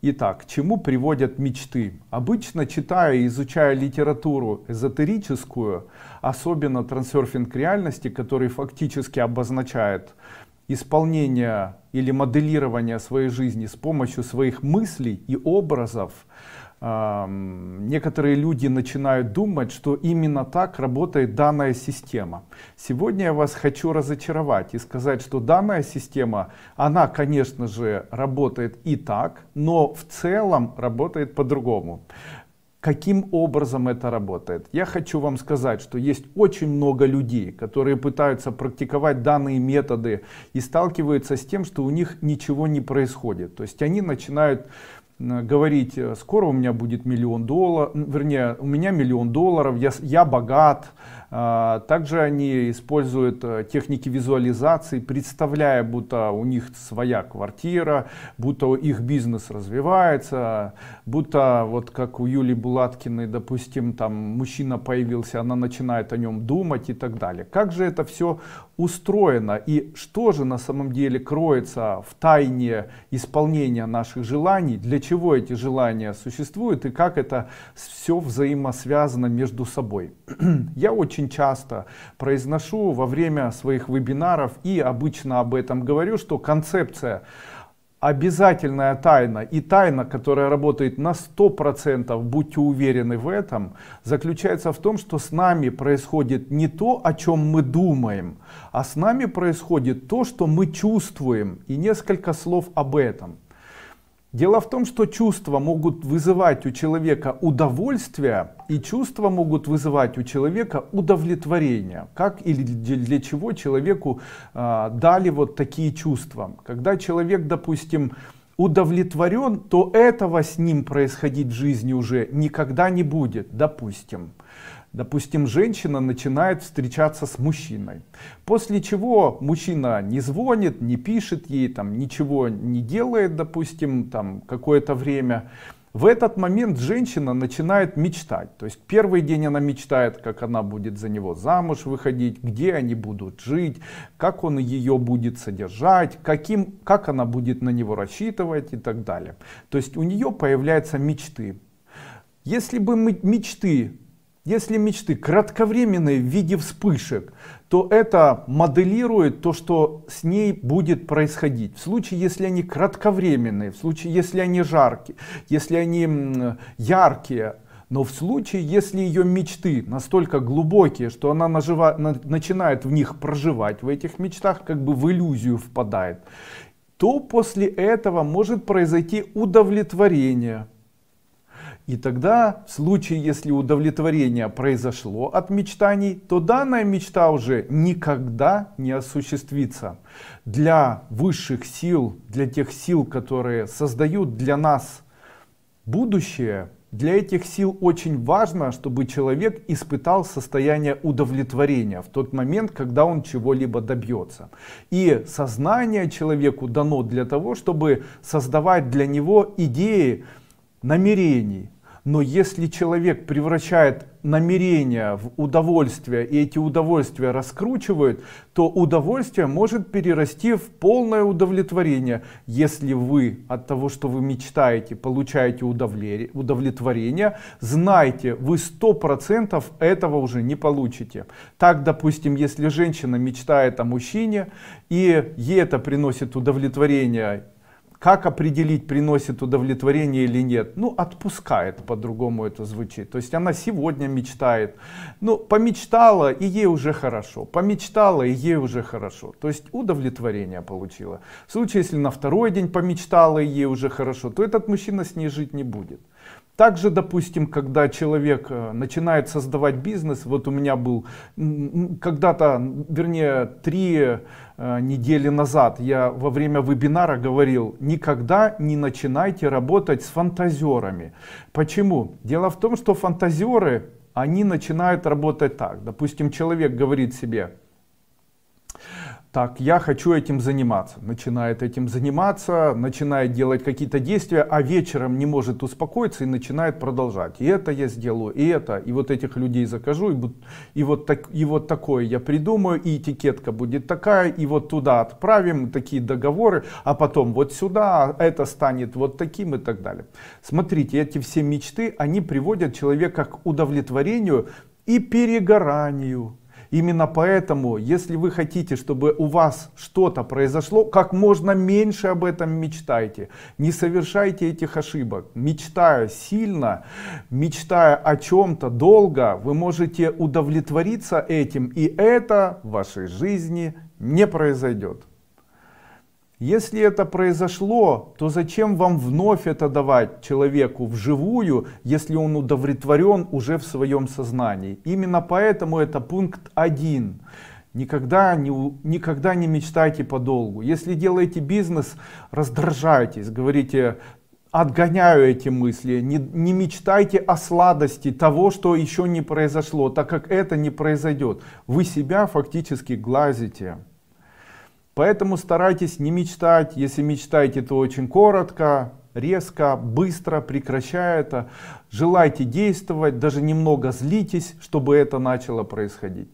Итак, к чему приводят мечты? Обычно, читая и изучая литературу эзотерическую, особенно трансерфинг реальности, который фактически обозначает исполнение или моделирование своей жизни с помощью своих мыслей и образов, некоторые люди начинают думать, что именно так работает данная система. Сегодня я вас хочу разочаровать и сказать, что данная система, она, конечно же, работает и так, но в целом работает по-другому. Каким образом это работает? Я хочу вам сказать, что есть очень много людей, которые пытаются практиковать данные методы и сталкиваются с тем, что у них ничего не происходит. То есть они начинают Э, говорить, э, скоро у меня будет миллион долларов, вернее, у меня миллион долларов, я, я богат. А, также они используют э, техники визуализации, представляя, будто у них своя квартира, будто их бизнес развивается, будто вот как у Юли Булаткиной, допустим, там мужчина появился, она начинает о нем думать и так далее. Как же это все устроено и что же на самом деле кроется в тайне исполнения наших желаний, для чего эти желания существуют и как это все взаимосвязано между собой. Я очень часто произношу во время своих вебинаров и обычно об этом говорю, что концепция обязательная тайна и тайна, которая работает на сто процентов, будьте уверены в этом, заключается в том, что с нами происходит не то, о чем мы думаем, а с нами происходит то, что мы чувствуем. И несколько слов об этом. Дело в том, что чувства могут вызывать у человека удовольствие, и чувства могут вызывать у человека удовлетворение. Как или для чего человеку э, дали вот такие чувства? Когда человек, допустим, удовлетворен, то этого с ним происходить в жизни уже никогда не будет, допустим допустим, женщина начинает встречаться с мужчиной. После чего мужчина не звонит, не пишет ей, там, ничего не делает, допустим, там, какое-то время. В этот момент женщина начинает мечтать. То есть первый день она мечтает, как она будет за него замуж выходить, где они будут жить, как он ее будет содержать, каким, как она будет на него рассчитывать и так далее. То есть у нее появляются мечты. Если бы мы мечты если мечты кратковременные в виде вспышек, то это моделирует то, что с ней будет происходить. В случае, если они кратковременные, в случае, если они жаркие, если они яркие, но в случае, если ее мечты настолько глубокие, что она нажива, на, начинает в них проживать, в этих мечтах как бы в иллюзию впадает, то после этого может произойти удовлетворение и тогда, в случае, если удовлетворение произошло от мечтаний, то данная мечта уже никогда не осуществится. Для высших сил, для тех сил, которые создают для нас будущее, для этих сил очень важно, чтобы человек испытал состояние удовлетворения в тот момент, когда он чего-либо добьется. И сознание человеку дано для того, чтобы создавать для него идеи, намерений, но если человек превращает намерения в удовольствие, и эти удовольствия раскручивают, то удовольствие может перерасти в полное удовлетворение. Если вы от того, что вы мечтаете, получаете удовлетворение, знайте, вы 100% этого уже не получите. Так, допустим, если женщина мечтает о мужчине, и ей это приносит удовлетворение, как определить, приносит удовлетворение или нет? Ну, отпускает, по-другому это звучит. То есть она сегодня мечтает. Ну, помечтала, и ей уже хорошо. Помечтала, и ей уже хорошо. То есть удовлетворение получила. В случае, если на второй день помечтала, и ей уже хорошо, то этот мужчина с ней жить не будет. Также, допустим, когда человек э, начинает создавать бизнес, вот у меня был когда-то, вернее, три э, недели назад я во время вебинара говорил, никогда не начинайте работать с фантазерами. Почему? Дело в том, что фантазеры, они начинают работать так. Допустим, человек говорит себе, так, я хочу этим заниматься, начинает этим заниматься, начинает делать какие-то действия, а вечером не может успокоиться и начинает продолжать. И это я сделаю, и это, и вот этих людей закажу, и, и, вот, так, и вот такое я придумаю, и этикетка будет такая, и вот туда отправим, такие договоры, а потом вот сюда, а это станет вот таким и так далее. Смотрите, эти все мечты, они приводят человека к удовлетворению и перегоранию. Именно поэтому, если вы хотите, чтобы у вас что-то произошло, как можно меньше об этом мечтайте. Не совершайте этих ошибок. Мечтая сильно, мечтая о чем-то долго, вы можете удовлетвориться этим, и это в вашей жизни не произойдет. Если это произошло, то зачем вам вновь это давать человеку вживую, если он удовлетворен уже в своем сознании? Именно поэтому это пункт один. Никогда не, никогда не мечтайте подолгу. Если делаете бизнес, раздражайтесь, говорите, отгоняю эти мысли, не, не мечтайте о сладости того, что еще не произошло, так как это не произойдет. Вы себя фактически глазите. Поэтому старайтесь не мечтать. Если мечтаете, то очень коротко, резко, быстро, прекращая это. Желайте действовать, даже немного злитесь, чтобы это начало происходить.